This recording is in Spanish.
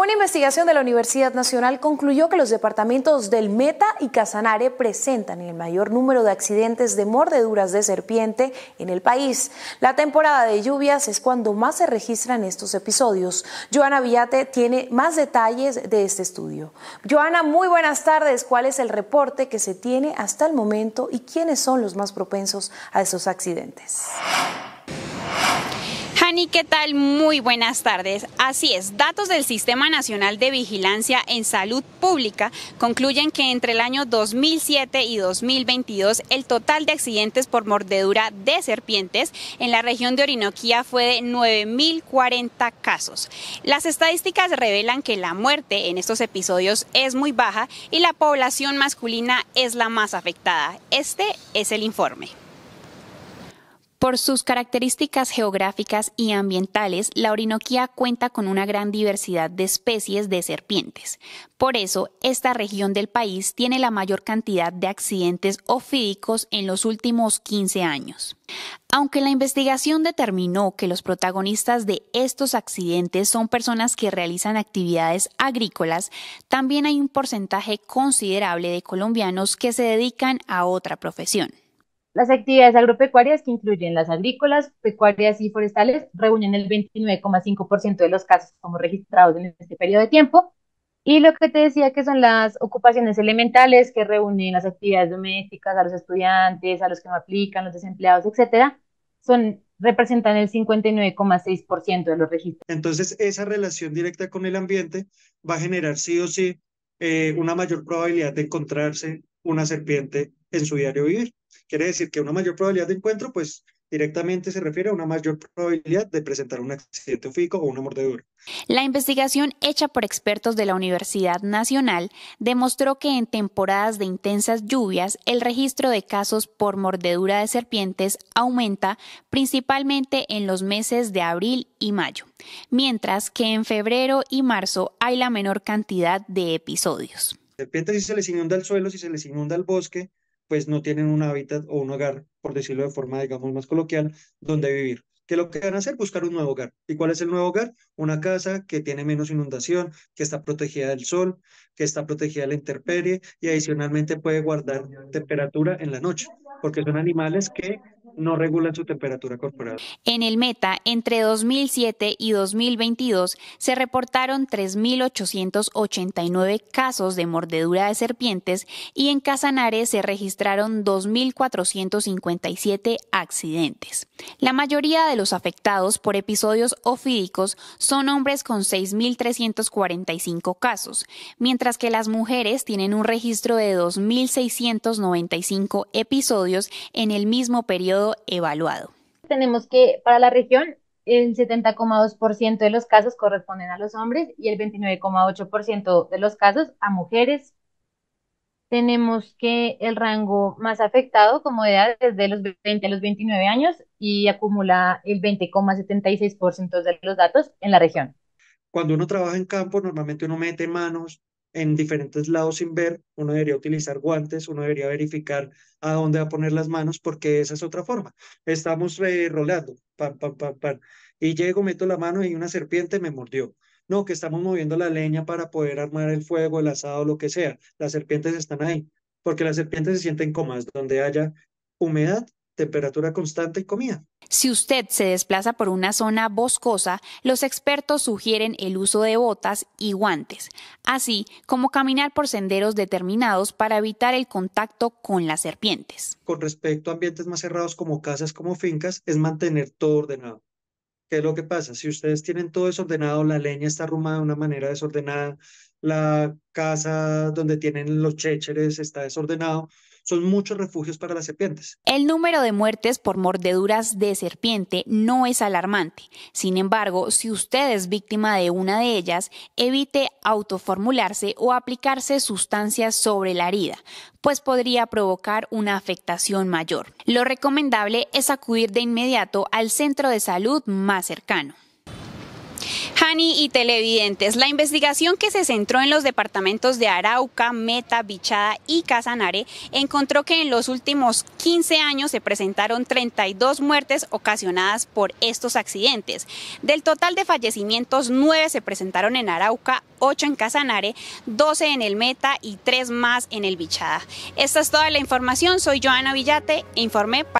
Una investigación de la Universidad Nacional concluyó que los departamentos del Meta y Casanare presentan el mayor número de accidentes de mordeduras de serpiente en el país. La temporada de lluvias es cuando más se registran estos episodios. Joana Villate tiene más detalles de este estudio. Joana, muy buenas tardes. ¿Cuál es el reporte que se tiene hasta el momento y quiénes son los más propensos a estos accidentes? y ¿qué tal? Muy buenas tardes. Así es, datos del Sistema Nacional de Vigilancia en Salud Pública concluyen que entre el año 2007 y 2022 el total de accidentes por mordedura de serpientes en la región de Orinoquía fue de 9.040 casos. Las estadísticas revelan que la muerte en estos episodios es muy baja y la población masculina es la más afectada. Este es el informe. Por sus características geográficas y ambientales, la Orinoquía cuenta con una gran diversidad de especies de serpientes. Por eso, esta región del país tiene la mayor cantidad de accidentes ofídicos en los últimos 15 años. Aunque la investigación determinó que los protagonistas de estos accidentes son personas que realizan actividades agrícolas, también hay un porcentaje considerable de colombianos que se dedican a otra profesión. Las actividades agropecuarias, que incluyen las agrícolas, pecuarias y forestales, reúnen el 29,5% de los casos como registrados en este periodo de tiempo. Y lo que te decía que son las ocupaciones elementales que reúnen las actividades domésticas a los estudiantes, a los que no aplican, los desempleados, etcétera, son representan el 59,6% de los registros. Entonces, esa relación directa con el ambiente va a generar sí o sí eh, una mayor probabilidad de encontrarse una serpiente en su diario vivir. Quiere decir que una mayor probabilidad de encuentro, pues directamente se refiere a una mayor probabilidad de presentar un accidente físico o una mordedura. La investigación hecha por expertos de la Universidad Nacional demostró que en temporadas de intensas lluvias el registro de casos por mordedura de serpientes aumenta principalmente en los meses de abril y mayo, mientras que en febrero y marzo hay la menor cantidad de episodios. Serpientes si se les inunda el suelo, si se les inunda el bosque, pues no tienen un hábitat o un hogar, por decirlo de forma, digamos, más coloquial, donde vivir. Que lo que van a hacer buscar un nuevo hogar. ¿Y cuál es el nuevo hogar? Una casa que tiene menos inundación, que está protegida del sol, que está protegida de la intemperie y adicionalmente puede guardar temperatura en la noche, porque son animales que no regulan su temperatura corporal. En el Meta, entre 2007 y 2022, se reportaron 3.889 casos de mordedura de serpientes y en Casanares se registraron 2.457 accidentes. La mayoría de los afectados por episodios ofídicos son hombres con 6.345 casos, mientras que las mujeres tienen un registro de 2.695 episodios en el mismo periodo evaluado. Tenemos que para la región el 70,2% de los casos corresponden a los hombres y el 29,8% de los casos a mujeres. Tenemos que el rango más afectado como edad es de los 20 a los 29 años y acumula el 20,76% de los datos en la región. Cuando uno trabaja en campo, normalmente uno mete manos en diferentes lados sin ver, uno debería utilizar guantes, uno debería verificar a dónde va a poner las manos, porque esa es otra forma. Estamos re eh, rolando, pan, pan, pan, y llego, meto la mano y una serpiente me mordió. No, que estamos moviendo la leña para poder armar el fuego, el asado, lo que sea. Las serpientes están ahí, porque las serpientes se sienten comas, donde haya humedad temperatura constante y comida. Si usted se desplaza por una zona boscosa, los expertos sugieren el uso de botas y guantes, así como caminar por senderos determinados para evitar el contacto con las serpientes. Con respecto a ambientes más cerrados como casas, como fincas, es mantener todo ordenado. ¿Qué es lo que pasa? Si ustedes tienen todo desordenado, la leña está arrumada de una manera desordenada, la casa donde tienen los chécheres está desordenado, son muchos refugios para las serpientes. El número de muertes por mordeduras de serpiente no es alarmante. Sin embargo, si usted es víctima de una de ellas, evite autoformularse o aplicarse sustancias sobre la herida, pues podría provocar una afectación mayor. Lo recomendable es acudir de inmediato al centro de salud más cercano. Hani y televidentes, la investigación que se centró en los departamentos de Arauca, Meta, Bichada y Casanare encontró que en los últimos 15 años se presentaron 32 muertes ocasionadas por estos accidentes. Del total de fallecimientos, 9 se presentaron en Arauca, 8 en Casanare, 12 en el Meta y 3 más en el Bichada. Esta es toda la información. Soy Joana Villate e informé para